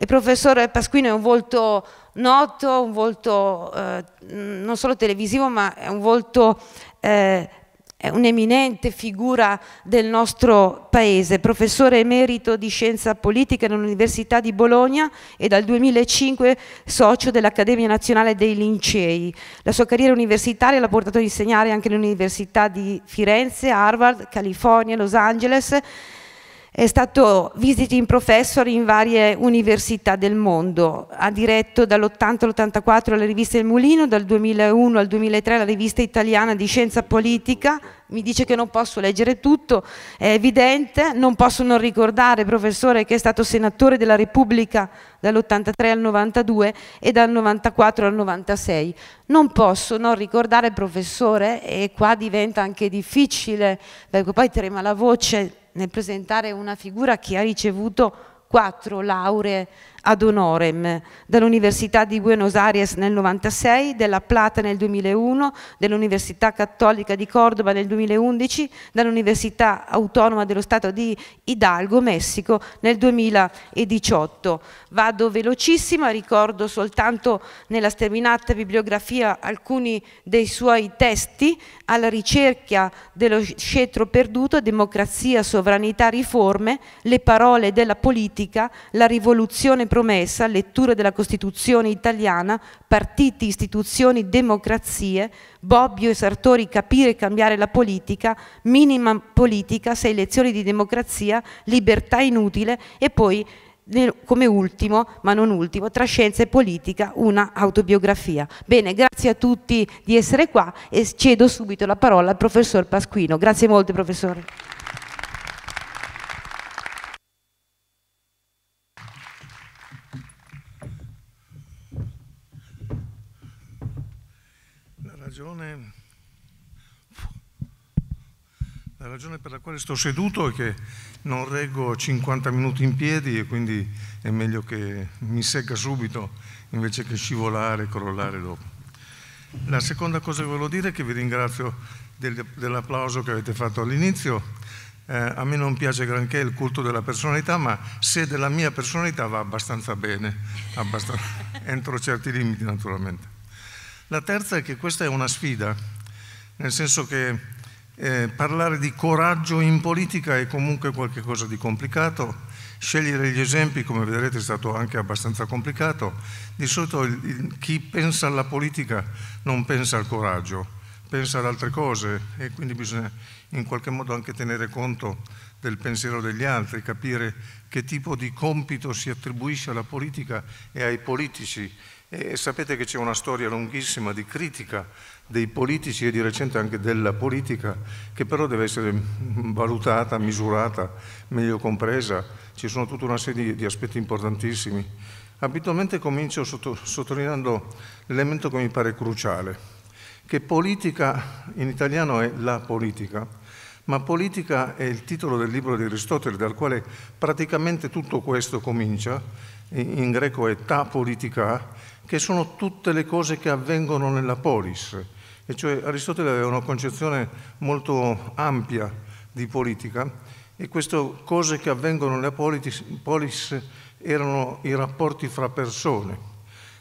E professor Pasquino è un volto noto, un volto eh, non solo televisivo, ma è un volto eh, è un'eminente figura del nostro paese, professore emerito di scienza politica nell'Università di Bologna e dal 2005 socio dell'Accademia Nazionale dei Lincei. La sua carriera universitaria l'ha portato a insegnare anche all'Università di Firenze, Harvard, California, Los Angeles è stato visiting professor in varie università del mondo, ha diretto dall'80 all'84 la rivista Il Mulino, dal 2001 al 2003 la rivista italiana di scienza politica, mi dice che non posso leggere tutto, è evidente, non posso non ricordare, professore, che è stato senatore della Repubblica dall'83 al 92 e dal 94 al 96. Non posso non ricordare, professore, e qua diventa anche difficile, perché poi trema la voce, nel presentare una figura che ha ricevuto quattro lauree ad honorem dall'Università di Buenos Aires nel 1996, della Plata nel 2001, dell'Università Cattolica di Cordoba nel 2011, dall'Università Autonoma dello Stato di Hidalgo, Messico nel 2018. Vado velocissima, ricordo soltanto nella sterminata bibliografia alcuni dei suoi testi alla ricerca dello scettro perduto, democrazia, sovranità, riforme, le parole della politica, la rivoluzione promessa, letture della Costituzione italiana, partiti, istituzioni, democrazie, Bobbio e Sartori capire e cambiare la politica, minima politica, sei lezioni di democrazia, libertà inutile e poi come ultimo, ma non ultimo, tra scienza e politica, una autobiografia. Bene, grazie a tutti di essere qua e cedo subito la parola al professor Pasquino. Grazie molto professore. ragione, la ragione per la quale sto seduto è che non reggo 50 minuti in piedi e quindi è meglio che mi secca subito invece che scivolare e crollare dopo. La seconda cosa che volevo dire è che vi ringrazio dell'applauso che avete fatto all'inizio. Eh, a me non piace granché il culto della personalità, ma se della mia personalità va abbastanza bene, abbastanza, entro certi limiti naturalmente. La terza è che questa è una sfida, nel senso che eh, parlare di coraggio in politica è comunque qualcosa di complicato, scegliere gli esempi, come vedrete, è stato anche abbastanza complicato. Di solito il, il, chi pensa alla politica non pensa al coraggio, pensa ad altre cose e quindi bisogna in qualche modo anche tenere conto del pensiero degli altri, capire che tipo di compito si attribuisce alla politica e ai politici e sapete che c'è una storia lunghissima di critica dei politici e di recente anche della politica, che però deve essere valutata, misurata, meglio compresa. Ci sono tutta una serie di aspetti importantissimi. Abitualmente comincio sottolineando l'elemento che mi pare cruciale, che politica in italiano è la politica, ma politica è il titolo del libro di Aristotele dal quale praticamente tutto questo comincia, in greco è ta politica che sono tutte le cose che avvengono nella polis. E cioè Aristotele aveva una concezione molto ampia di politica e queste cose che avvengono nella polis, polis erano i rapporti fra persone.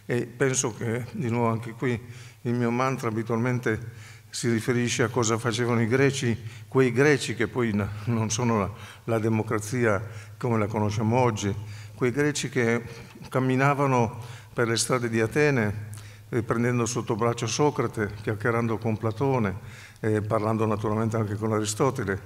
E penso che, di nuovo anche qui, il mio mantra abitualmente si riferisce a cosa facevano i greci, quei greci che poi non sono la, la, democrazia come la conosciamo oggi, quei greci che camminavano per le strade di Atene, eh, prendendo sotto braccio Socrate, chiacchierando con Platone, eh, parlando naturalmente anche con Aristotele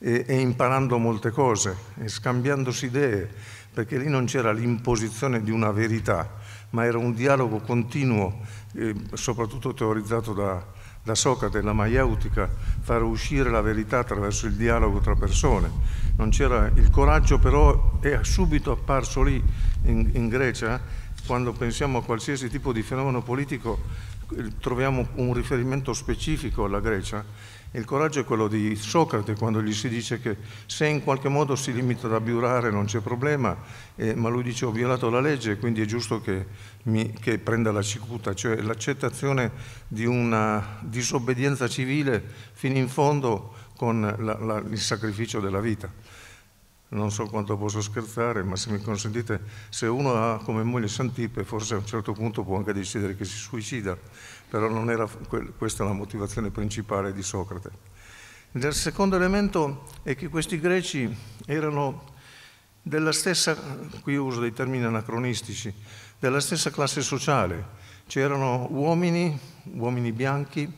e, e imparando molte cose, e scambiandosi idee, perché lì non c'era l'imposizione di una verità, ma era un dialogo continuo, eh, soprattutto teorizzato da, da Socrate, la maieutica, far uscire la verità attraverso il dialogo tra persone. Non c'era il coraggio però è subito apparso lì in, in Grecia quando pensiamo a qualsiasi tipo di fenomeno politico troviamo un riferimento specifico alla Grecia. Il coraggio è quello di Socrate quando gli si dice che se in qualche modo si limita ad abbiurare non c'è problema, eh, ma lui dice ho violato la legge quindi è giusto che, mi, che prenda la cicuta, cioè l'accettazione di una disobbedienza civile fino in fondo con la, la, il sacrificio della vita non so quanto posso scherzare, ma se mi consentite, se uno ha come moglie Santipe, forse a un certo punto può anche decidere che si suicida, però non era questa la motivazione principale di Socrate. Il secondo elemento è che questi greci erano della stessa, qui uso dei termini anacronistici, della stessa classe sociale, c'erano uomini, uomini bianchi,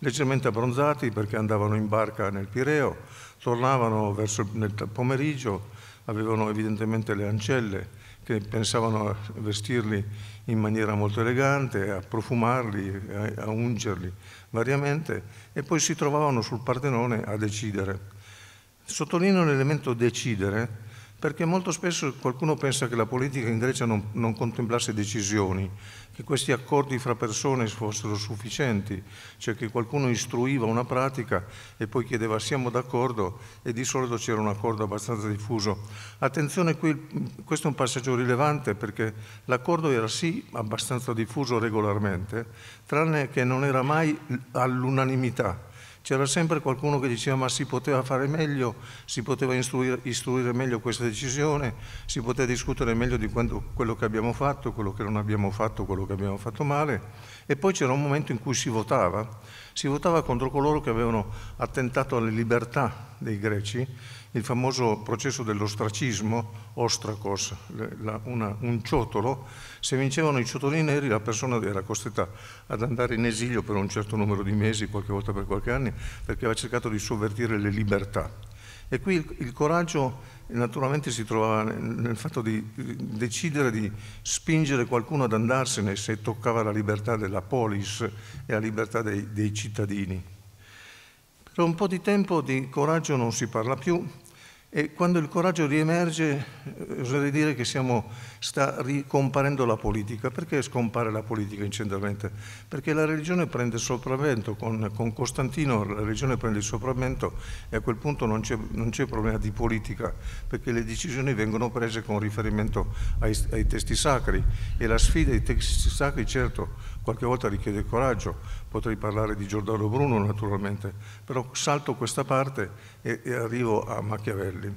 leggermente abbronzati perché andavano in barca nel Pireo, tornavano verso nel pomeriggio, avevano evidentemente le ancelle che pensavano a vestirli in maniera molto elegante, a profumarli, a ungerli variamente e poi si trovavano sul Partenone a decidere. Sottolineo l'elemento decidere perché molto spesso qualcuno pensa che la politica in Grecia non, non contemplasse decisioni, che questi accordi fra persone fossero sufficienti, cioè che qualcuno istruiva una pratica e poi chiedeva siamo d'accordo e di solito c'era un accordo abbastanza diffuso. Attenzione, qui, questo è un passaggio rilevante perché l'accordo era sì abbastanza diffuso regolarmente, tranne che non era mai all'unanimità c'era sempre qualcuno che diceva ma si poteva fare meglio, si poteva istruire, istruire meglio questa decisione, si poteva discutere meglio di quando, quello che abbiamo fatto, quello che non abbiamo fatto, quello che abbiamo fatto male. E poi c'era un momento in cui si votava si votava contro coloro che avevano attentato alle libertà dei greci, il famoso processo dell'ostracismo, ostrakos, la, una, un ciotolo, se vincevano i ciotoli neri la persona era costretta ad andare in esilio per un certo numero di mesi, qualche volta per qualche anno, perché aveva cercato di sovvertire le libertà. E qui il, il coraggio naturalmente si trovava nel fatto di decidere di spingere qualcuno ad andarsene se toccava la libertà della polis e la libertà dei, dei cittadini. Per un po' di tempo di coraggio non si parla più, e quando il coraggio riemerge, eh, oserei dire che siamo, sta ricomparendo la politica. Perché scompare la politica incendiariamente? Perché la religione prende il sopravvento, con, con, Costantino la religione prende il sopravvento e a quel punto non c'è, problema di politica, perché le decisioni vengono prese con riferimento ai, ai testi sacri e la sfida dei testi sacri certo qualche volta richiede coraggio, Potrei parlare di Giordano Bruno naturalmente, però salto questa parte e, e arrivo a Machiavelli.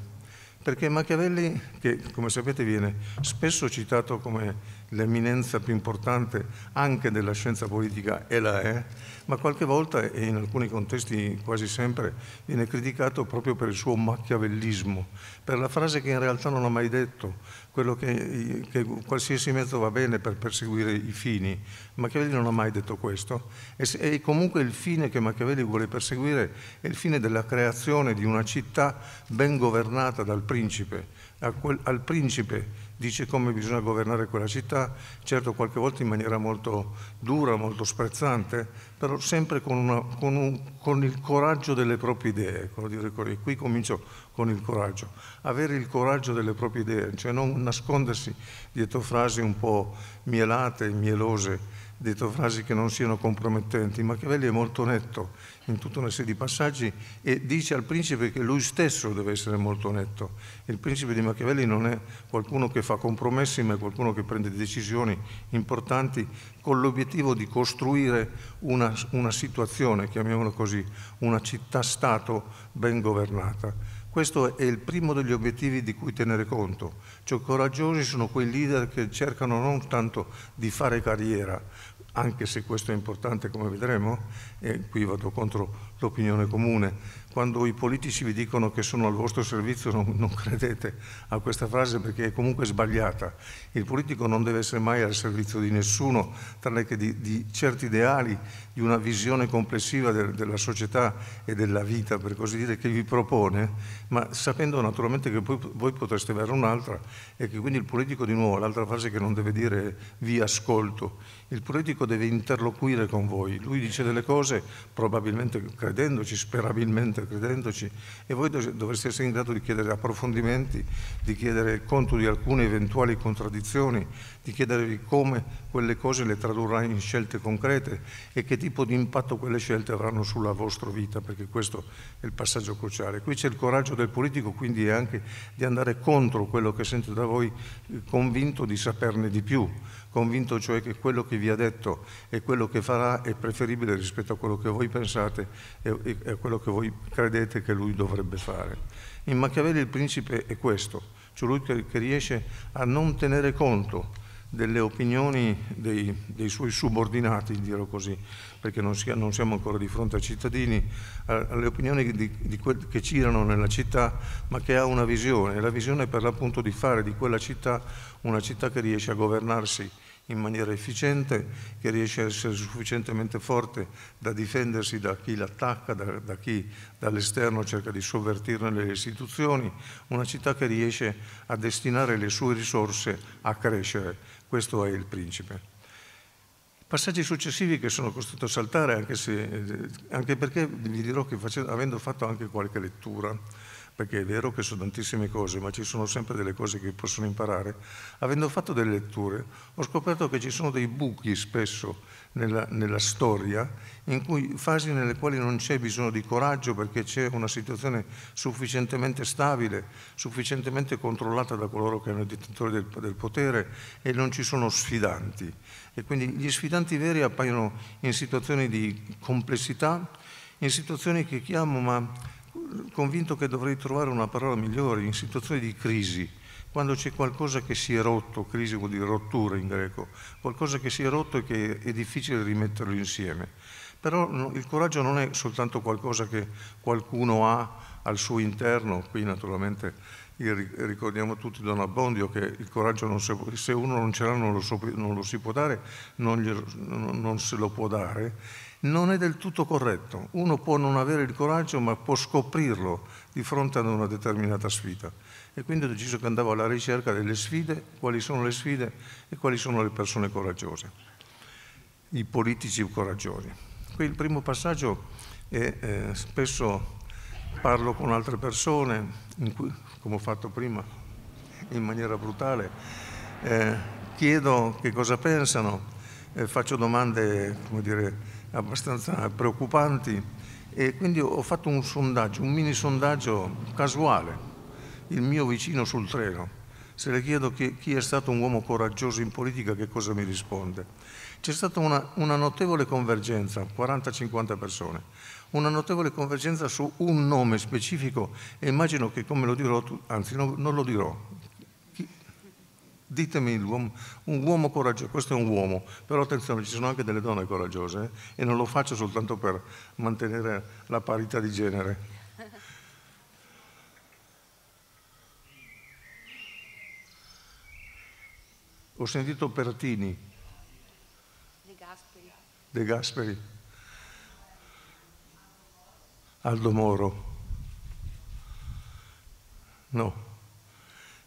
Perché Machiavelli, che come sapete viene spesso citato come l'eminenza più importante anche della scienza politica, e la è, ma qualche volta e in alcuni contesti quasi sempre viene criticato proprio per il suo machiavellismo, per la frase che in realtà non ha mai detto, quello che, che qualsiasi mezzo va bene per perseguire i fini. Machiavelli non ha mai detto questo e, e comunque il fine che Machiavelli vuole perseguire è il fine della creazione di una città ben governata dal principe. Quel, al principe dice come bisogna governare quella città, certo qualche volta in maniera molto dura, molto sprezzante, però sempre con, una, con, un, con il coraggio delle proprie idee. Dire, qui comincio con il coraggio. Avere il coraggio delle proprie idee, cioè non nascondersi dietro frasi un po' mielate, mielose, detto frasi che non siano compromettenti. Machiavelli è molto netto in tutta una serie di passaggi e dice al principe che lui stesso deve essere molto netto. Il principe di Machiavelli non è qualcuno che fa compromessi, ma è qualcuno che prende decisioni importanti con l'obiettivo di costruire una, una situazione, chiamiamola così, una città-stato ben governata. Questo è il primo degli obiettivi di cui tenere conto. Cioè, coraggiosi sono quei leader che cercano non tanto di fare carriera, anche se questo è importante come vedremo, e qui vado contro l'opinione comune, quando i politici vi dicono che sono al vostro servizio non, non, credete a questa frase perché è comunque sbagliata. Il politico non deve essere mai al servizio di nessuno, tranne che di, di certi ideali, di una visione complessiva de, della società e della vita, per così dire, che vi propone, ma sapendo naturalmente che poi, voi potreste avere un'altra e che quindi il politico di nuovo, l'altra frase che non deve dire è vi ascolto, il politico deve interloquire con voi, lui dice delle cose probabilmente credendoci, sperabilmente parte, credendoci, e voi dovreste essere in grado di chiedere approfondimenti, di chiedere conto di alcune eventuali contraddizioni, di chiedervi come quelle cose le tradurrà in scelte concrete e che tipo di impatto quelle scelte avranno sulla vostra vita, perché questo è il passaggio cruciale. Qui c'è il coraggio del politico, quindi è anche di andare contro quello che sente da voi, eh, convinto di saperne di più, convinto cioè che quello che vi ha detto e quello che farà è preferibile rispetto a quello che voi pensate e a quello che voi credete che lui dovrebbe fare. In Machiavelli il principe è questo, colui cioè che riesce a non tenere conto delle opinioni dei, dei, suoi subordinati, dirò così, perché non, sia, non, siamo ancora di fronte ai cittadini, alle opinioni di, di che girano nella città, ma che ha una visione, la visione è per l'appunto di fare di quella città una città che riesce a governarsi in maniera efficiente, che riesce a essere sufficientemente forte da difendersi da chi l'attacca, da, da, chi dall'esterno cerca di sovvertirne le istituzioni, una città che riesce a destinare le sue risorse a crescere. Questo è il principe. Passaggi successivi che sono costretto a saltare, anche, se, eh, anche perché vi dirò che facendo, avendo fatto anche qualche lettura, perché è vero che sono tantissime cose, ma ci sono sempre delle cose che possono imparare. Avendo fatto delle letture, ho scoperto che ci sono dei buchi spesso nella, nella storia, in cui, fasi nelle quali non c'è bisogno di coraggio perché c'è una situazione sufficientemente stabile, sufficientemente controllata da coloro che hanno i detentori del, del potere e non ci sono sfidanti. E quindi gli sfidanti veri appaiono in situazioni di complessità, in situazioni che chiamo ma convinto che dovrei trovare una parola migliore in situazioni di crisi, quando c'è qualcosa che si è rotto, crisi vuol dire rottura in greco, qualcosa che si è rotto e che è difficile rimetterlo insieme. Però il coraggio non è soltanto qualcosa che qualcuno ha al suo interno, qui naturalmente ricordiamo tutti Don Abbondio che il coraggio non se, se uno non ce l'ha non, non lo, si può dare, non, gli, non se lo può dare non è del tutto corretto. Uno può non avere il coraggio, ma può scoprirlo di fronte ad una determinata sfida. E quindi ho deciso che andavo alla ricerca delle sfide, quali sono le sfide e quali sono le persone coraggiose, i politici coraggiosi. Qui il primo passaggio è eh, spesso parlo con altre persone, cui, come ho fatto prima, in maniera brutale, eh, chiedo che cosa pensano, eh, faccio domande, come dire, abbastanza preoccupanti e quindi ho fatto un sondaggio, un mini sondaggio casuale, il mio vicino sul treno. Se le chiedo chi, chi è stato un uomo coraggioso in politica, che cosa mi risponde? C'è stata una, una notevole convergenza, 40-50 persone, una notevole convergenza su un nome specifico e immagino che come lo dirò, anzi no, non lo dirò, Ditemi uomo, un uomo coraggioso, questo è un uomo, però attenzione, ci sono anche delle donne coraggiose eh? e non lo faccio soltanto per mantenere la parità di genere. Ho sentito Pertini. De Gasperi. De Gasperi. Aldo Moro. No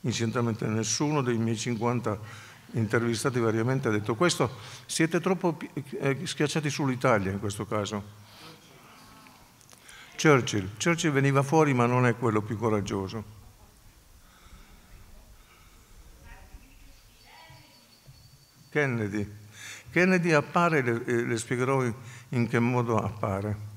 incidentalmente nessuno dei miei 50 intervistati variamente ha detto questo, siete troppo eh, schiacciati sull'Italia in questo caso. Churchill, Churchill veniva fuori ma non è quello più coraggioso. Kennedy, Kennedy appare, le, eh, le spiegherò in che modo appare.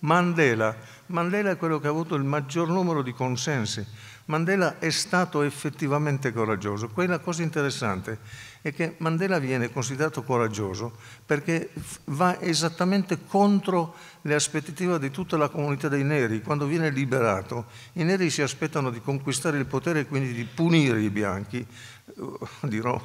Mandela, Mandela è quello che ha avuto il maggior numero di consensi Mandela è stato effettivamente coraggioso. Quella cosa interessante è che Mandela viene considerato coraggioso perché va esattamente contro le aspettative di tutta la comunità dei neri. Quando viene liberato, i neri si aspettano di conquistare il potere e quindi di punire i bianchi, eh, dirò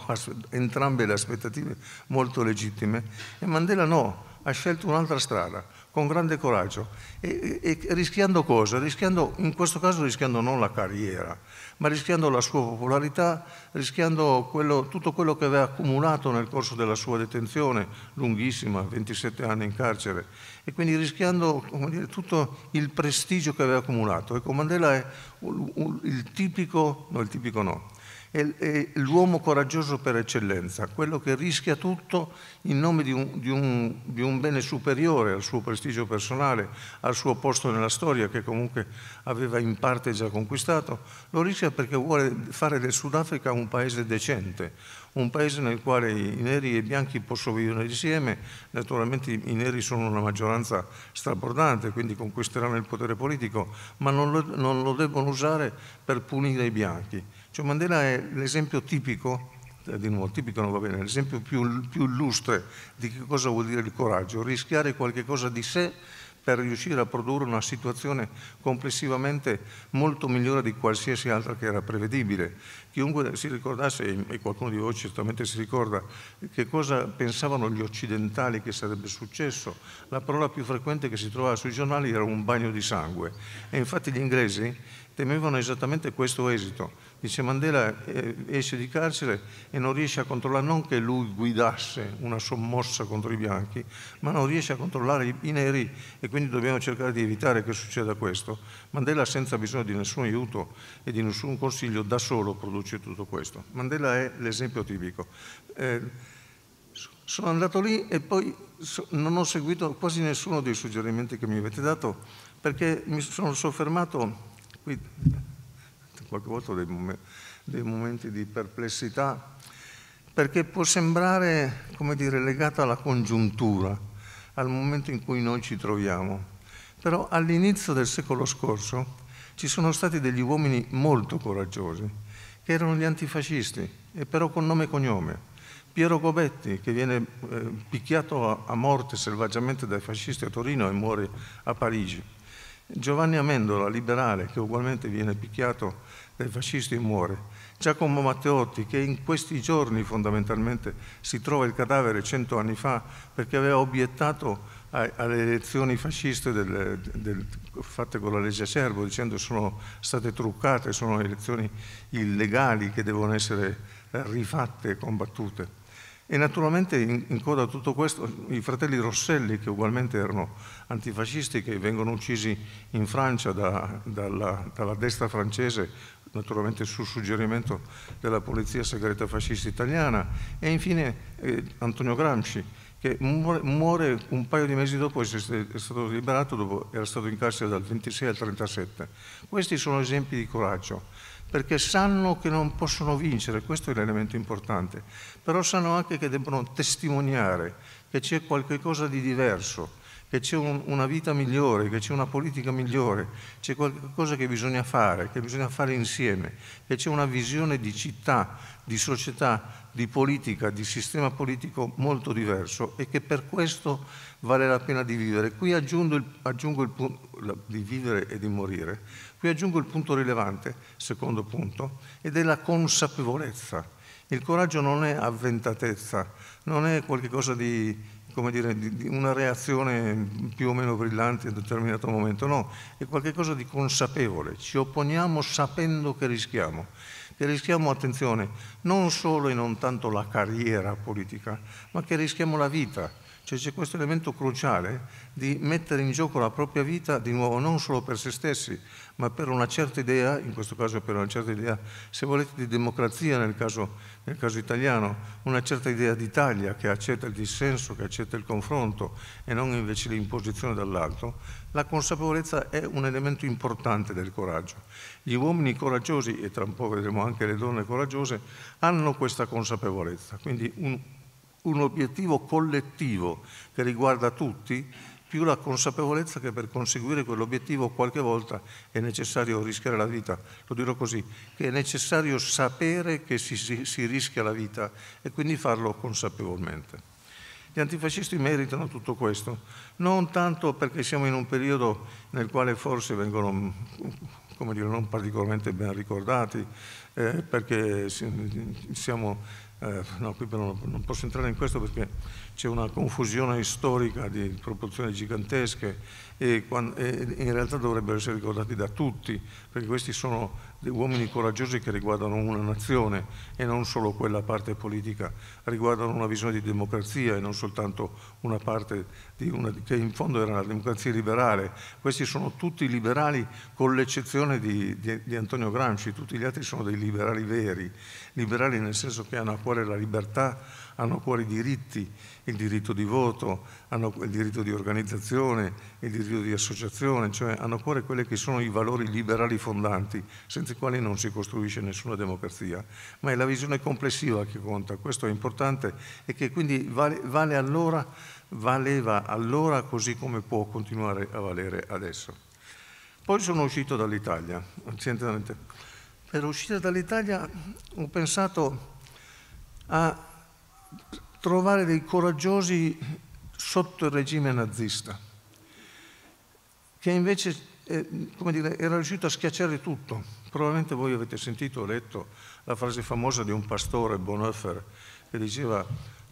entrambe le aspettative molto legittime, e Mandela no, ha scelto un'altra strada con grande coraggio. E, e, rischiando cosa? Rischiando, in questo caso rischiando non la carriera, ma rischiando la sua popolarità, rischiando quello, tutto quello che aveva accumulato nel corso della sua detenzione, lunghissima, 27 anni in carcere, e quindi rischiando dire, tutto il prestigio che aveva accumulato. Ecco, Mandela è il tipico, no, il tipico no, è, l'uomo coraggioso per eccellenza, quello che rischia tutto in nome di un, di, un, di un, bene superiore al suo prestigio personale, al suo posto nella storia che comunque aveva in parte già conquistato, lo rischia perché vuole fare del Sudafrica un paese decente, un paese nel quale i neri e i bianchi possono vivere insieme, naturalmente i neri sono una maggioranza strabordante, quindi conquisteranno il potere politico, ma non lo, non lo debbono usare per punire i bianchi. Cioè Mandela è l'esempio tipico, eh, di nuovo tipico non va bene, l'esempio più, più illustre di che cosa vuol dire il coraggio, rischiare qualcosa di sé per riuscire a produrre una situazione complessivamente molto migliore di qualsiasi altra che era prevedibile. Chiunque si ricordasse, e qualcuno di voi certamente si ricorda, che cosa pensavano gli occidentali che sarebbe successo, la parola più frequente che si trovava sui giornali era un bagno di sangue. E infatti gli inglesi temevano esattamente questo esito. Dice Mandela eh, esce di carcere e non riesce a controllare non che lui guidasse una sommossa contro i bianchi, ma non riesce a controllare i neri e quindi dobbiamo cercare di evitare che succeda questo. Mandela senza bisogno di nessun aiuto e di nessun consiglio da solo produce tutto questo. Mandela è l'esempio tipico. Eh, sono andato lì e poi non ho seguito quasi nessuno dei suggerimenti che mi avete dato perché mi sono soffermato Qui qualche volta ho dei, mom dei momenti di perplessità perché può sembrare, come dire, legata alla congiuntura, al momento in cui noi ci troviamo. Però all'inizio del secolo scorso ci sono stati degli uomini molto coraggiosi, che erano gli antifascisti, e però con nome e cognome. Piero Gobetti, che viene eh, picchiato a, a morte selvaggiamente dai fascisti a Torino e muore a Parigi. Giovanni Amendola, liberale, che ugualmente viene picchiato dai fascisti e muore. Giacomo Matteotti, che in questi giorni fondamentalmente si trova il cadavere cento anni fa perché aveva obiettato alle elezioni fasciste del, del, fatte con la legge Servo, dicendo che sono state truccate, sono elezioni illegali che devono essere rifatte e combattute. E naturalmente in, in coda a tutto questo i fratelli Rosselli, che ugualmente erano antifascisti, che vengono uccisi in Francia da, dalla, dalla, destra francese, naturalmente sul suggerimento della polizia segreta fascista italiana, e infine eh, Antonio Gramsci, che muore, muore, un paio di mesi dopo, essere stato liberato, dopo, era stato in carcere dal 26 al 37. Questi sono esempi di coraggio perché sanno che non possono vincere, questo è l'elemento importante, però sanno anche che debbono testimoniare che c'è qualcosa di diverso, che c'è un, una vita migliore, che c'è una politica migliore, c'è qualcosa che bisogna fare, che bisogna fare insieme, che c'è una visione di città, di società, di politica, di sistema politico molto diverso e che per questo vale la pena di vivere. Qui aggiungo il, aggiungo il punto di vivere e di morire Qui aggiungo il punto rilevante, secondo punto, ed è la consapevolezza. Il coraggio non è avventatezza, non è qualcosa di, come dire, di una reazione più o meno brillante in determinato momento, no, è qualcosa di consapevole. Ci opponiamo sapendo che rischiamo che rischiamo, attenzione, non solo e non tanto la carriera politica, ma che rischiamo la vita. Cioè c'è questo elemento cruciale di mettere in gioco la propria vita di nuovo non solo per se stessi, ma per una certa idea, in questo caso per una certa idea, se volete, di democrazia nel caso, nel caso italiano, una certa idea d'Italia che accetta il dissenso, che accetta il confronto e non invece l'imposizione dall'alto, la consapevolezza è un elemento importante del coraggio. Gli uomini coraggiosi, e tra un po' vedremo anche le donne coraggiose, hanno questa consapevolezza, quindi un, un obiettivo collettivo che riguarda tutti più la consapevolezza che per conseguire quell'obiettivo qualche volta è necessario rischiare la vita, lo dirò così, che è necessario sapere che si, si, si rischia la vita e quindi farlo consapevolmente. Gli antifascisti meritano tutto questo, non tanto perché siamo in un periodo nel quale forse vengono, come dire, non particolarmente ben ricordati, eh, perché siamo, eh, no, qui non, non posso entrare in questo perché c'è una confusione storica di proporzioni gigantesche e, in realtà dovrebbero essere ricordati da tutti, perché questi sono uomini coraggiosi che riguardano una nazione e non solo quella parte politica, riguardano una visione di democrazia e non soltanto una parte una, che in fondo era una democrazia liberale. Questi sono tutti liberali con l'eccezione di, di, di Antonio Gramsci, tutti gli altri sono dei liberali veri, liberali nel senso che hanno a cuore la libertà hanno a cuore i diritti, il diritto di voto, hanno il diritto di organizzazione, il diritto di associazione, cioè hanno a cuore quelli che sono i valori liberali fondanti, senza i quali non si costruisce nessuna democrazia. Ma è la visione complessiva che conta, questo è importante e che quindi vale, vale allora, valeva allora così come può continuare a valere adesso. Poi sono uscito dall'Italia, Per uscire dall'Italia ho pensato a trovare dei coraggiosi sotto il regime nazista, che invece eh, dire, era riuscito a schiacciare tutto. Probabilmente voi avete sentito o letto la frase famosa di un pastore, Bonhoeffer, che diceva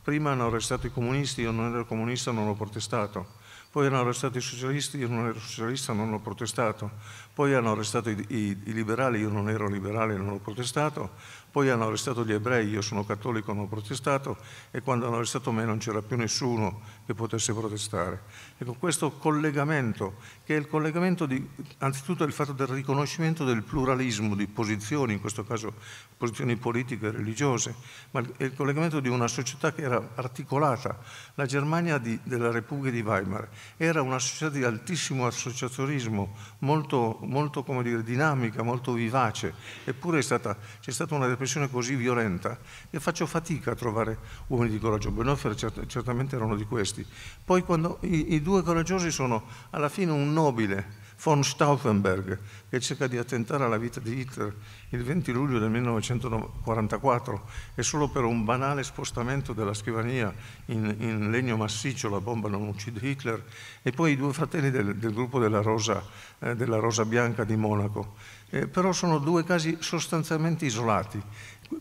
prima hanno arrestato i comunisti, io non ero comunista, non ho protestato. Poi hanno arrestato i socialisti, io non ero socialista, non ho protestato. Poi hanno arrestato i, i, i liberali, io non ero liberale, non ho protestato. Poi hanno arrestato gli ebrei, io sono cattolico, non ho protestato e quando hanno arrestato me non c'era più nessuno che potesse protestare. Ecco, questo collegamento, che è il collegamento di, anzitutto del fatto del riconoscimento del pluralismo di posizioni, in questo caso posizioni politiche e religiose, ma è il collegamento di una società che era articolata. La Germania di, della Repubblica di Weimar era una società di altissimo associazionismo, molto, molto dire, dinamica, molto vivace, eppure c'è stata una repressione così violenta che faccio fatica a trovare uomini di coraggio. Bonhoeffer certamente era uno di questi questi. Poi quando i, i due coraggiosi sono alla fine un nobile, von Stauffenberg, che cerca di attentare alla vita di Hitler il 20 luglio del 1944 e solo per un banale spostamento della scrivania in, in legno massiccio la bomba non uccide Hitler, e poi i due fratelli del, del gruppo della Rosa, eh, della Rosa Bianca di Monaco. Eh, però sono due casi sostanzialmente isolati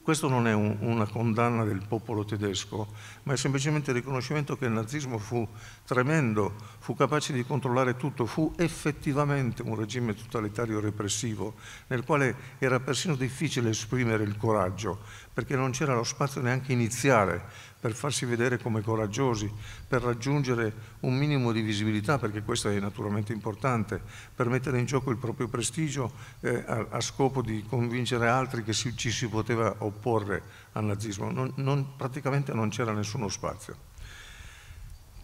questo non è un, una condanna del popolo tedesco, ma è semplicemente il riconoscimento che il nazismo fu tremendo, fu capace di controllare tutto, fu effettivamente un regime totalitario repressivo, nel quale era persino difficile esprimere il coraggio, perché non c'era lo spazio neanche iniziale per farsi vedere come coraggiosi, per raggiungere un minimo di visibilità, perché questo è naturalmente importante, per mettere in gioco il proprio prestigio eh, a, a, scopo di convincere altri che si, ci si poteva opporre al nazismo. Non, non, praticamente non c'era nessuno spazio.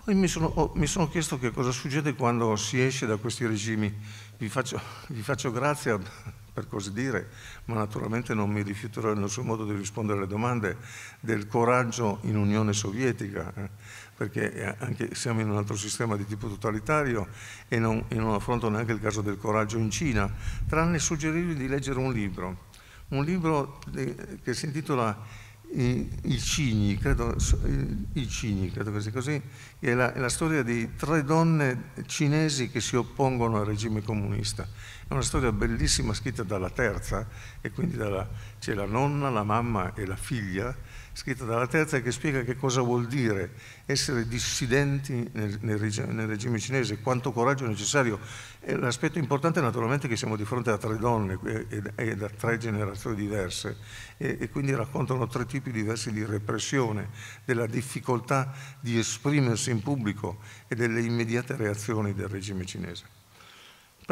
Poi mi sono, oh, mi sono, chiesto che cosa succede quando si esce da questi regimi. Vi faccio, vi faccio grazia per così dire, ma naturalmente non mi rifiuterò in nessun modo di rispondere alle domande, del coraggio in Unione Sovietica, eh, perché eh, anche siamo in un altro sistema di tipo totalitario e non, e non affronto neanche il caso del coraggio in Cina, tranne suggerirvi di leggere un libro, un libro eh, che si intitola il Cigni, credo, il Cigni, credo che sia così, è la, è la, storia di tre donne cinesi che si oppongono al regime comunista. È una storia bellissima scritta dalla terza, e quindi c'è cioè la nonna, la mamma e la figlia, scritta dalla terza che spiega che cosa vuol dire essere dissidenti nel, nel, nel regime cinese, quanto coraggio è necessario. l'aspetto importante è naturalmente che siamo di fronte a tre donne e, e, e da tre generazioni diverse e, e, quindi raccontano tre tipi diversi di repressione, della difficoltà di esprimersi in pubblico e delle immediate reazioni del regime cinese.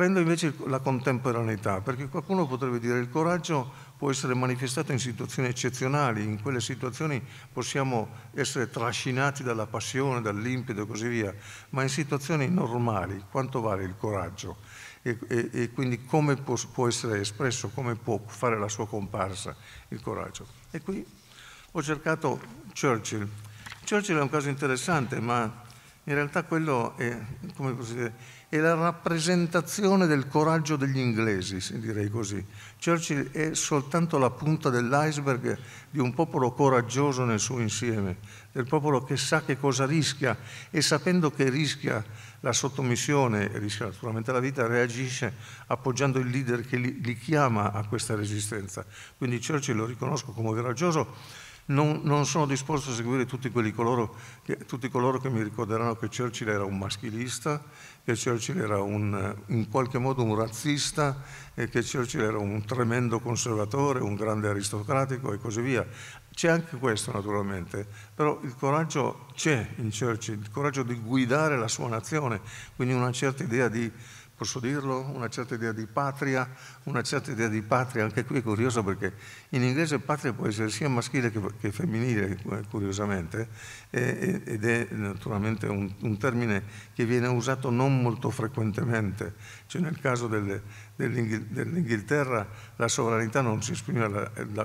Prendo invece la contemporaneità, perché qualcuno potrebbe dire che il coraggio può essere manifestato in situazioni eccezionali, in quelle situazioni possiamo essere trascinati dalla passione, dall'impeto e così via, ma in situazioni normali quanto vale il coraggio e, e, e quindi come può, può, essere espresso, come può fare la sua comparsa il coraggio. E qui ho cercato Churchill. Churchill è un caso interessante, ma in realtà quello è, dire, è, la rappresentazione del coraggio degli inglesi, se direi così. Churchill è soltanto la punta dell'iceberg di un popolo coraggioso nel suo insieme, del popolo che sa che cosa rischia e sapendo che rischia la sottomissione, rischia naturalmente la vita, reagisce appoggiando il leader che li, li chiama a questa resistenza. Quindi Churchill lo riconosco come coraggioso non, non sono disposto a seguire tutti, coloro che, tutti coloro che mi ricorderanno che Churchill era un maschilista, che Churchill era un, eh, in qualche modo un razzista e che Churchill era un tremendo conservatore, un grande aristocratico e così via. C'è anche questo naturalmente, però il coraggio c'è in Churchill, il coraggio di guidare la sua nazione, quindi una certa idea di posso dirlo, una certa idea di patria, una certa idea di patria, anche qui è curioso perché in inglese patria può essere sia maschile che, femminile, curiosamente, ed è naturalmente un, termine che viene usato non molto frequentemente, cioè nel caso dell'Inghilterra la sovranità non si esprime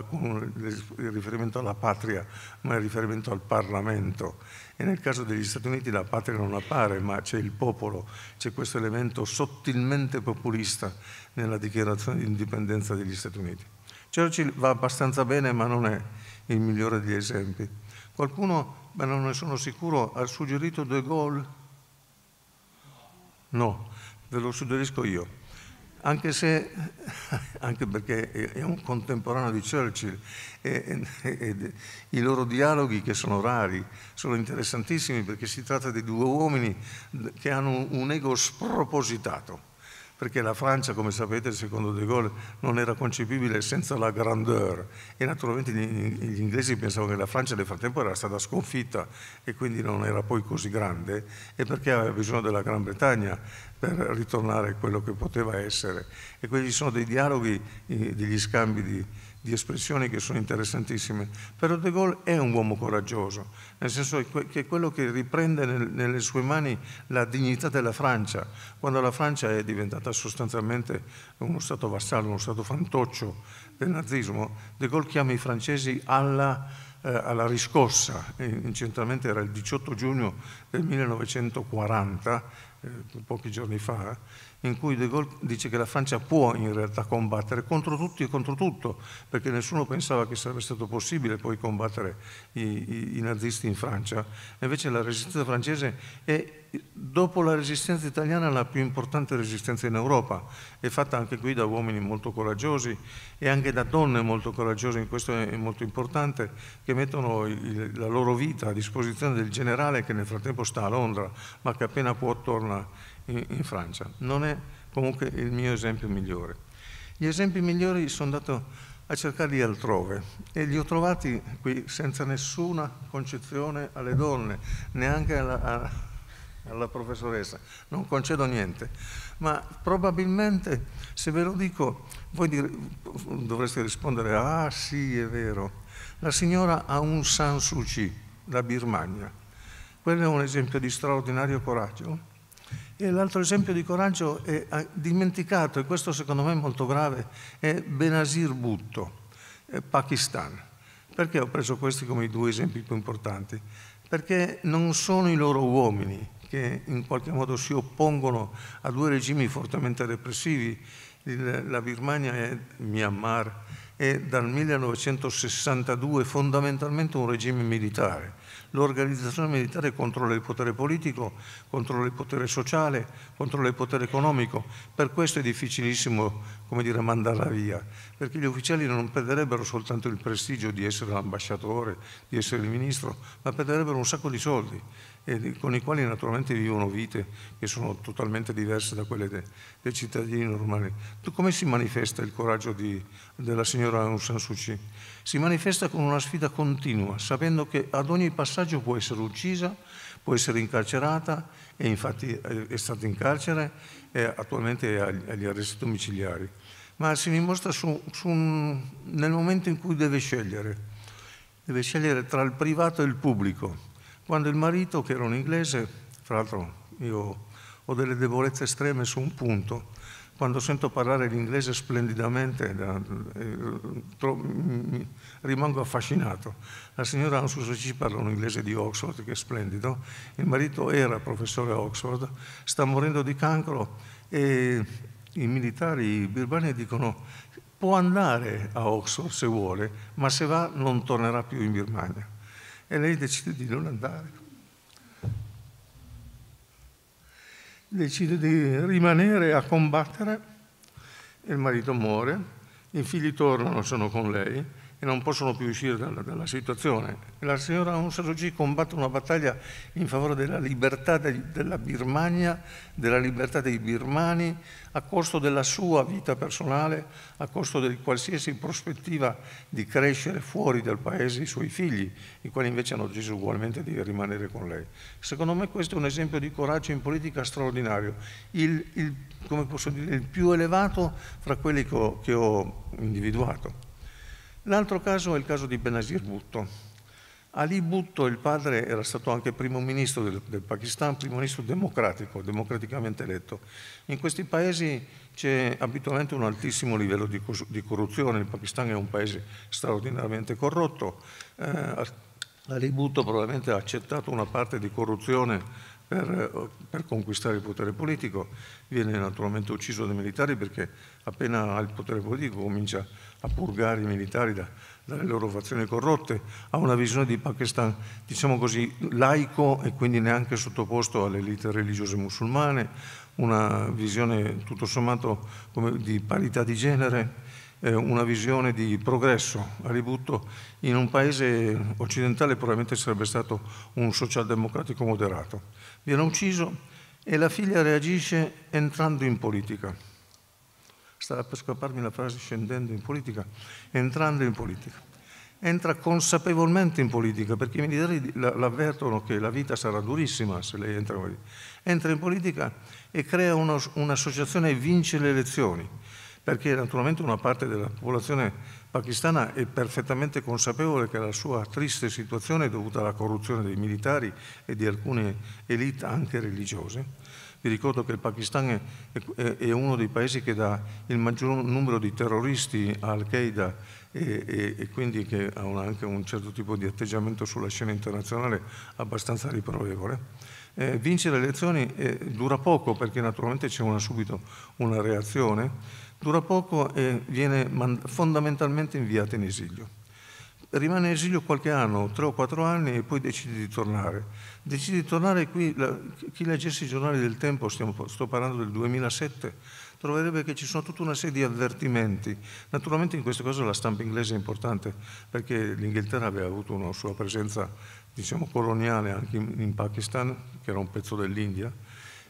con il riferimento alla patria, ma il riferimento al Parlamento e nel caso degli Stati Uniti la patria non appare, ma c'è il popolo, c'è questo elemento sottilmente populista nella dichiarazione di indipendenza degli Stati Uniti. Churchill va abbastanza bene, ma non è il migliore degli esempi. Qualcuno, ma non ne sono sicuro, ha suggerito De Gaulle? No, ve lo suggerisco io anche, se, anche perché è un contemporaneo di Churchill e, e, e, i loro dialoghi, che sono rari, sono interessantissimi perché si tratta di due uomini che hanno un ego spropositato, perché la Francia, come sapete, secondo De Gaulle non era concepibile senza la grandeur e naturalmente gli, gli inglesi pensavano che la Francia nel frattempo era stata sconfitta e quindi non era poi così grande e perché aveva bisogno della Gran Bretagna per ritornare a quello che poteva essere. E quindi ci sono dei dialoghi, eh, degli scambi di, di espressioni che sono interessantissime. Però De Gaulle è un uomo coraggioso, nel senso che è quello che riprende nel, nelle sue mani la dignità della Francia, quando la Francia è diventata sostanzialmente uno Stato vassallo, uno Stato fantoccio del nazismo, De Gaulle chiama i francesi alla, eh, alla riscossa, incentralmente era il 18 giugno del 1940, pochi giorni fa, in cui De Gaulle dice che la Francia può in realtà combattere contro tutti e contro tutto, perché nessuno pensava che sarebbe stato possibile poi combattere i, i, i nazisti in Francia. Invece la resistenza francese è, dopo la resistenza italiana, la più importante resistenza in Europa, è fatta anche qui da uomini molto coraggiosi e anche da donne molto coraggiose, in questo è molto importante, che mettono il, la loro vita a disposizione del generale che nel frattempo sta a Londra, ma che appena può torna in, Francia. Non è comunque il mio esempio migliore. Gli esempi migliori sono andato a cercarli altrove e li ho trovati qui senza nessuna concezione alle donne, neanche alla, a, alla, professoressa, non concedo niente, ma probabilmente se ve lo dico voi dire, dovreste rispondere ah sì è vero, la signora Aung San Suu Kyi da Birmania, quello è un esempio di straordinario coraggio e l'altro esempio di coraggio è dimenticato, e questo secondo me è molto grave, è Benazir Bhutto, eh, Pakistan. Perché ho preso questi come i due esempi più importanti? Perché non sono i loro uomini che in qualche modo si oppongono a due regimi fortemente repressivi. La Birmania e Myanmar è dal 1962 fondamentalmente un regime militare l'organizzazione militare controlla il potere politico, controlla il potere sociale, controlla il potere economico. Per questo è difficilissimo come dire, mandarla via, perché gli ufficiali non perderebbero soltanto il prestigio di essere l'ambasciatore, di essere il ministro, ma perderebbero un sacco di soldi con i quali naturalmente vivono vite che sono totalmente diverse da quelle dei de cittadini normali. Come si manifesta il coraggio di, della signora Aung San Suu Kyi? si manifesta con una sfida continua, sapendo che ad ogni passaggio può essere uccisa, può essere incarcerata e infatti eh, è stata in carcere e attualmente è agli arresti domiciliari. Ma si dimostra su, su un, nel momento in cui deve scegliere, deve scegliere tra il privato e il pubblico. Quando il marito, che era un inglese, fra l'altro io ho delle debolezze estreme su un punto, quando sento parlare l'inglese splendidamente da, eh, tro, rimango affascinato. La signora Ansu Suci parla un inglese di Oxford che è splendido, il marito era professore a Oxford, sta morendo di cancro e i militari birbani dicono può andare a Oxford se vuole, ma se va non tornerà più in Birmania. E lei decide di non andare. decide di rimanere a combattere, il marito muore, i figli tornano, sono con lei, e non possono più uscire dalla, dalla situazione. La signora Aung San Suu Kyi combatte una battaglia in favore della libertà de, della Birmania, della libertà dei birmani, a costo della sua vita personale, a costo di qualsiasi prospettiva di crescere fuori dal paese i suoi figli, i quali invece hanno deciso ugualmente di rimanere con lei. Secondo me questo è un esempio di coraggio in politica straordinario, il, il, dire, il più elevato fra quelli che ho, che ho individuato. L'altro caso è il caso di Benazir Bhutto. Ali Bhutto, il padre, era stato anche primo ministro del, del Pakistan, primo ministro democratico, democraticamente eletto. In questi paesi c'è abitualmente un altissimo livello di, di, corruzione, il Pakistan è un paese straordinariamente corrotto. Eh, Ali Bhutto probabilmente ha accettato una parte di corruzione per, per, conquistare il potere politico, viene naturalmente ucciso dai militari perché appena ha il potere politico comincia a purgare i militari da, dalle loro fazioni corrotte, ha una visione di Pakistan, diciamo così, laico e quindi neanche sottoposto alle elite religiose musulmane, una visione tutto sommato di parità di genere, eh, una visione di progresso a ributto in un paese occidentale probabilmente sarebbe stato un socialdemocratico moderato viene ucciso e la figlia reagisce entrando in politica. Stava per scapparmi la frase scendendo in politica, entrando in politica. Entra consapevolmente in politica perché i militari l'avvertono che la vita sarà durissima se lei entra in politica. Entra in politica e crea uno, un'associazione e vince le elezioni perché naturalmente una parte della popolazione pakistana è perfettamente consapevole che la sua triste situazione è dovuta alla corruzione dei militari e di alcune elite anche religiose. Vi ricordo che il Pakistan è, uno dei paesi che dà il maggior numero di terroristi a Al-Qaeda e, e, e, quindi che ha un, anche un certo tipo di atteggiamento sulla scena internazionale abbastanza riprovevole. Eh, vincere le elezioni eh, dura poco perché naturalmente c'è una, subito una reazione Dura poco e viene fondamentalmente inviato in esilio. Rimane in esilio qualche anno, tre o quattro anni, e poi decide di tornare. Decide di tornare qui, la, chi leggesse i giornali del tempo, stiamo, sto parlando del 2007, troverebbe che ci sono tutta una serie di avvertimenti. Naturalmente in questo caso la stampa inglese è importante, perché l'Inghilterra aveva avuto una sua presenza, diciamo, coloniale anche in, in Pakistan, che era un pezzo dell'India,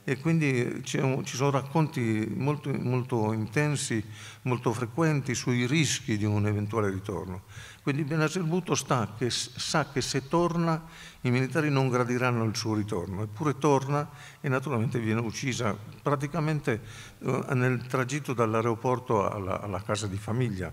e quindi un, ci sono racconti molto, molto, intensi, molto frequenti sui rischi di un eventuale ritorno. Quindi Benazir Bhutto sa che se torna i militari non gradiranno il suo ritorno, eppure torna e naturalmente viene uccisa praticamente eh, nel tragitto dall'aeroporto alla, alla casa di famiglia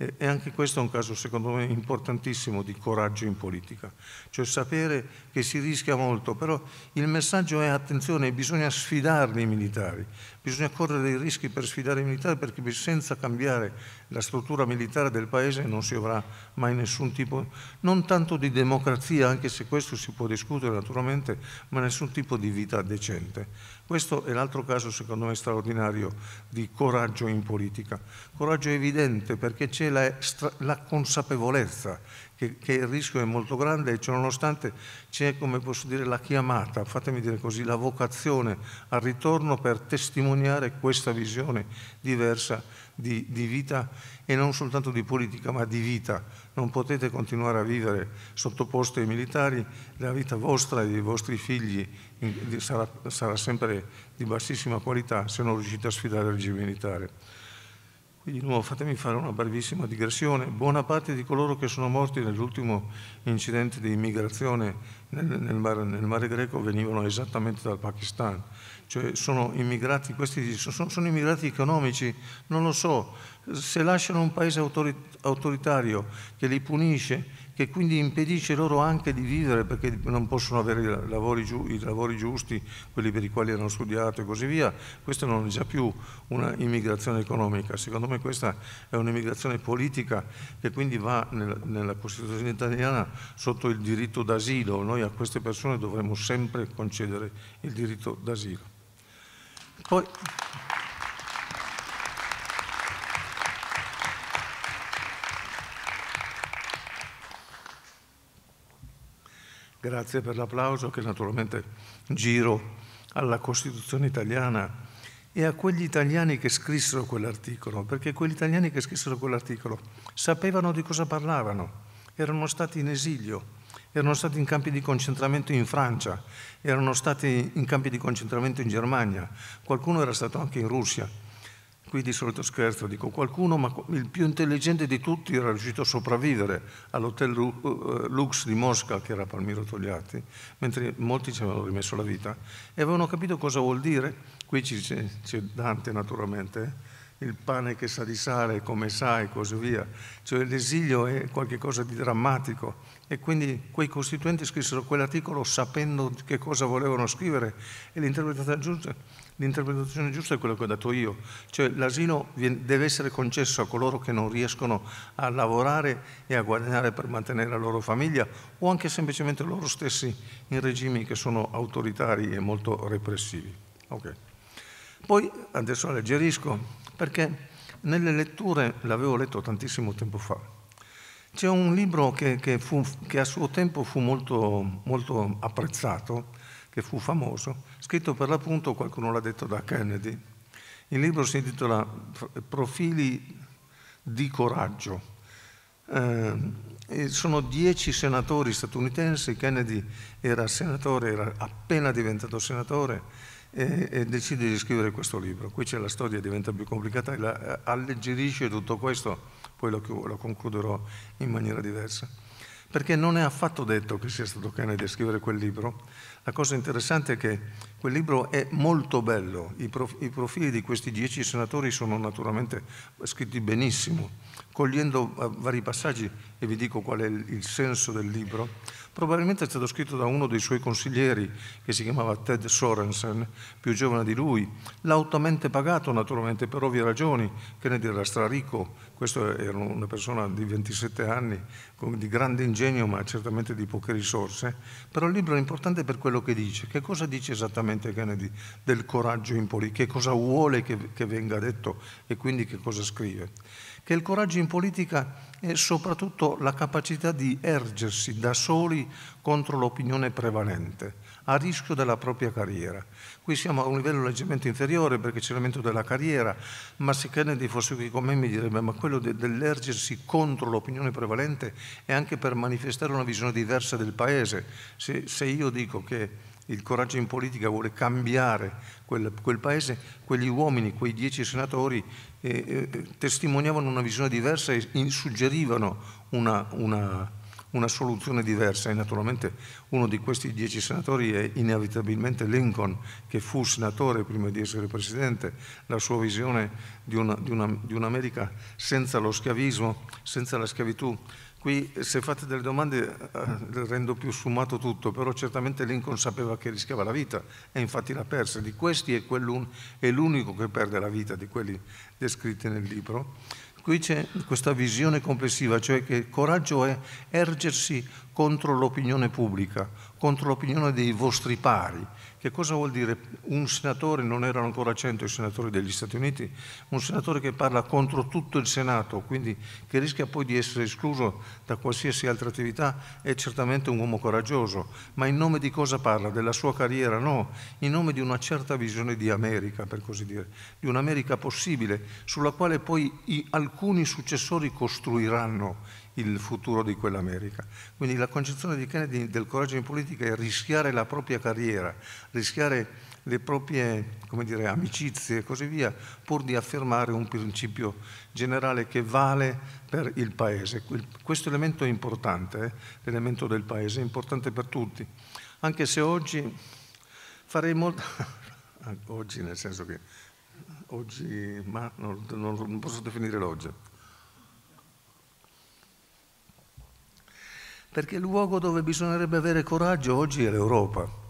e, anche questo è un caso, secondo me, importantissimo di coraggio in politica. Cioè sapere che si rischia molto, però il messaggio è attenzione, bisogna sfidarli i militari, bisogna correre i rischi per sfidare i militari perché senza cambiare la struttura militare del paese non si avrà mai nessun tipo, non tanto di democrazia, anche se questo si può discutere naturalmente, ma nessun tipo di vita decente. Questo è l'altro caso secondo me straordinario di coraggio in politica. Coraggio evidente perché c'è la, la consapevolezza che, che il rischio è molto grande e ciononostante c'è, come posso dire, la chiamata, fatemi dire così, la vocazione al ritorno per testimoniare questa visione diversa di, di vita e non soltanto di politica, ma di vita. Non potete continuare a vivere sottoposti ai militari, la vita vostra e dei vostri figli sarà, sarà sempre di bassissima qualità se non riuscite a sfidare il regime militare. Quindi di nuovo fatemi fare una brevissima digressione. Buona parte di coloro che sono morti nell'ultimo incidente di immigrazione nel, nel, mare, nel, mare, greco venivano esattamente dal Pakistan. Cioè sono immigrati, questi sono, sono immigrati economici, non lo so, se lasciano un paese autoritario che li punisce, che quindi impedisce loro anche di vivere perché non possono avere i lavori, i lavori, giusti, quelli per i quali hanno studiato e così via, questa non è già più un'immigrazione economica, secondo me questa è un'immigrazione politica che quindi va nella, nella Costituzione italiana sotto il diritto d'asilo, noi a queste persone dovremmo sempre concedere il diritto d'asilo. Poi... Grazie per l'applauso che naturalmente giro alla Costituzione italiana e a quegli italiani che scrissero quell'articolo, perché quegli italiani che scrissero quell'articolo sapevano di cosa parlavano, erano stati in esilio, erano stati in campi di concentramento in Francia, erano stati in campi di concentramento in Germania, qualcuno era stato anche in Russia Qui di solito scherzo, dico qualcuno, ma il più intelligente di tutti era riuscito a sopravvivere all'hotel eh, Lux di Mosca, che era Palmiro Togliatti, mentre molti ci avevano rimesso la vita e avevano capito cosa vuol dire. Qui c'è Dante naturalmente, eh, il pane che sa di sale, come sa e così via. Cioè l'esilio è qualcosa di drammatico e quindi quei costituenti scrissero quell'articolo sapendo che cosa volevano scrivere e l'interpretazione giusta L'interpretazione giusta è quella che ho dato io, cioè l'asilo deve essere concesso a coloro che non riescono a lavorare e a guadagnare per mantenere la loro famiglia o anche semplicemente loro stessi in regimi che sono autoritari e molto repressivi. Okay. Poi adesso alleggerisco perché nelle letture, l'avevo letto tantissimo tempo fa, c'è un libro che, che, fu, che, a suo tempo fu molto, molto apprezzato che fu famoso, scritto per l'appunto, qualcuno l'ha detto, da Kennedy. Il libro si intitola Profili di coraggio. Eh, sono dieci senatori statunitensi, Kennedy era senatore, era appena diventato senatore e, e, decide di scrivere questo libro. Qui c'è la storia, diventa più complicata, la, eh, alleggerisce tutto questo, poi lo, lo concluderò in maniera diversa perché non è affatto detto che sia stato Kennedy a scrivere quel libro. La cosa interessante è che quel libro è molto bello, i, profili di questi dieci senatori sono naturalmente scritti benissimo, cogliendo eh, vari passaggi, e vi dico qual è il senso del libro, Probabilmente è stato scritto da uno dei suoi consiglieri, che si chiamava Ted Sorensen, più giovane di lui, lautamente pagato naturalmente per ovvie ragioni, Kennedy era straricco, questo era una persona di 27 anni, di grande ingegno ma certamente di poche risorse, però il libro è importante per quello che dice. Che cosa dice esattamente Kennedy del coraggio in politica? Che cosa vuole che, che venga detto e quindi che cosa scrive? Che il coraggio in politica e soprattutto la capacità di ergersi da soli contro l'opinione prevalente, a rischio della propria carriera. Qui siamo a un livello leggermente inferiore perché c'è l'elemento della carriera, ma se Kennedy fosse qui con me mi direbbe ma quello de dell'ergersi contro l'opinione prevalente è anche per manifestare una visione diversa del paese. Se, se io dico che il coraggio in politica vuole cambiare quel, quel paese, quegli uomini, quei dieci senatori eh, eh, testimoniavano una visione diversa e in, suggerivano una, una, una, soluzione diversa e naturalmente uno di questi dieci senatori è inevitabilmente Lincoln che fu senatore prima di essere presidente, la sua visione di, una, di, di un'America senza lo schiavismo, senza la schiavitù. Qui se fate delle domande eh, rendo più sfumato tutto, però certamente Lincoln sapeva che rischiava la vita e infatti l'ha persa. Di questi è, l'unico che perde la vita, di quelli descritti nel libro. Qui c'è questa visione complessiva, cioè che il coraggio è ergersi contro l'opinione pubblica, contro l'opinione dei vostri pari, che cosa vuol dire un senatore, non erano ancora 100 i senatori degli Stati Uniti, un senatore che parla contro tutto il Senato, quindi che rischia poi di essere escluso da qualsiasi altra attività, è certamente un uomo coraggioso, ma in nome di cosa parla? Della sua carriera? No, in nome di una certa visione di America, per così dire, di un'America possibile, sulla quale poi alcuni successori costruiranno il futuro di quell'America. Quindi la concezione di Kennedy del coraggio in politica è rischiare la propria carriera, rischiare le proprie dire, amicizie e così via, pur di affermare un principio generale che vale per il Paese. Questo elemento è importante, eh? l'elemento del Paese, è importante per tutti, anche se oggi farei molto... oggi nel senso che... Oggi, ma non, non posso definire l'oggetto. perché il luogo dove bisognerebbe avere coraggio oggi è l'Europa.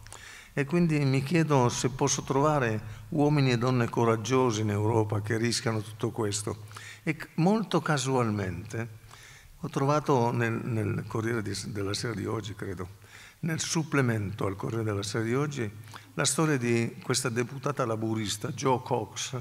E quindi mi chiedo se posso trovare uomini e donne coraggiosi in Europa che rischiano tutto questo. E molto casualmente ho trovato nel, nel Corriere di, della Sera di oggi, credo, nel supplemento al Corriere della Sera di oggi, la storia di questa deputata laburista, Jo Cox,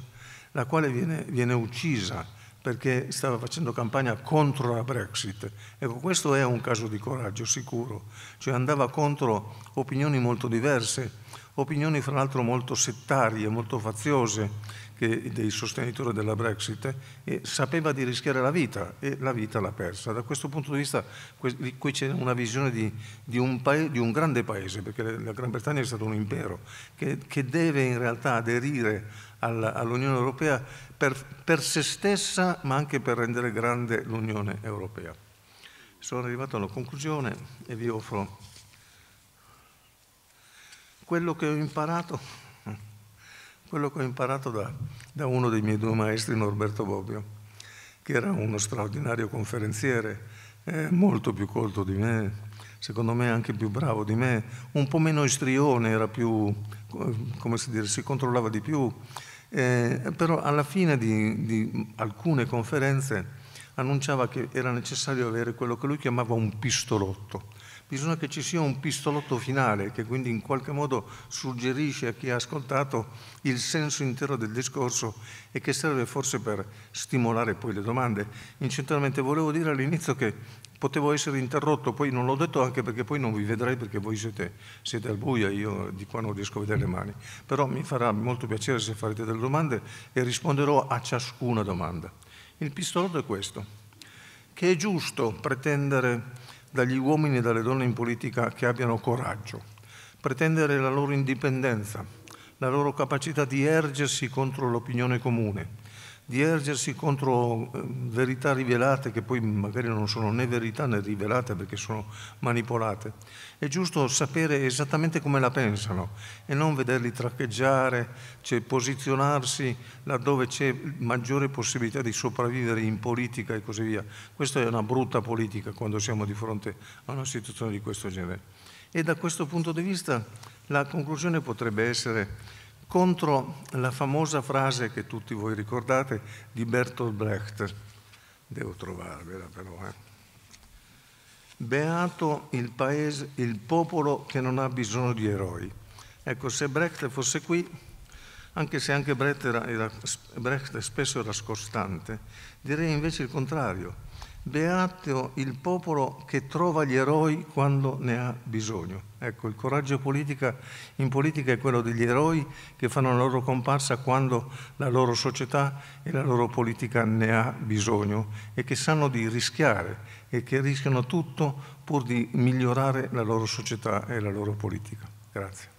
la quale viene, viene uccisa perché stava facendo campagna contro la Brexit. Ecco, questo è un caso di coraggio sicuro, cioè andava contro opinioni molto diverse, opinioni fra l'altro molto settarie, molto faziose dei sostenitori della Brexit e sapeva di rischiare la vita e la vita l'ha persa. Da questo punto di vista qui c'è una visione di, di, un, paese, di un, grande paese, perché la Gran Bretagna è stato un impero, che, che deve in realtà aderire all'Unione Europea per, per se stessa ma anche per rendere grande l'Unione Europea. Sono arrivato alla conclusione e vi offro quello che ho imparato, quello che ho imparato da, da uno dei miei due maestri, Norberto Bobbio, che era uno straordinario conferenziere, eh, molto più colto di me, secondo me anche più bravo di me, un po' meno istrione, era più, come si dire, si controllava di più, eh, però alla fine di, di, alcune conferenze annunciava che era necessario avere quello che lui chiamava un pistolotto, bisogna che ci sia un pistolotto finale che quindi in qualche modo suggerisce a chi ha ascoltato il senso intero del discorso e che serve forse per stimolare poi le domande. Incentralmente volevo dire all'inizio che potevo essere interrotto, poi non l'ho detto anche perché poi non vi vedrei perché voi siete, siete al buio, e io di qua non riesco a vedere le mani, però mi farà molto piacere se farete delle domande e risponderò a ciascuna domanda. Il pistolotto è questo, che è giusto pretendere dagli uomini e dalle donne in politica che abbiano coraggio, pretendere la loro indipendenza, la loro capacità di ergersi contro l'opinione comune, di ergersi contro ehm, verità rivelate che poi magari non sono né verità né rivelate perché sono manipolate. È giusto sapere esattamente come la pensano e non vederli traccheggiare, cioè posizionarsi laddove c'è maggiore possibilità di sopravvivere in politica e così via. Questa è una brutta politica quando siamo di fronte a una situazione di questo genere. E da questo punto di vista la conclusione potrebbe essere contro la famosa frase che tutti voi ricordate di Bertolt Brecht. Devo trovarvela però. Eh. Beato il paese, il popolo che non ha bisogno di eroi. Ecco, se Brecht fosse qui, anche se anche Brecht, era, era, Brecht spesso era scostante, direi invece il contrario Beato il popolo che trova gli eroi quando ne ha bisogno. Ecco, il coraggio politica, in politica è quello degli eroi che fanno la loro comparsa quando la loro società e la loro politica ne ha bisogno e che sanno di rischiare e che rischiano tutto pur di migliorare la loro società e la loro politica. Grazie.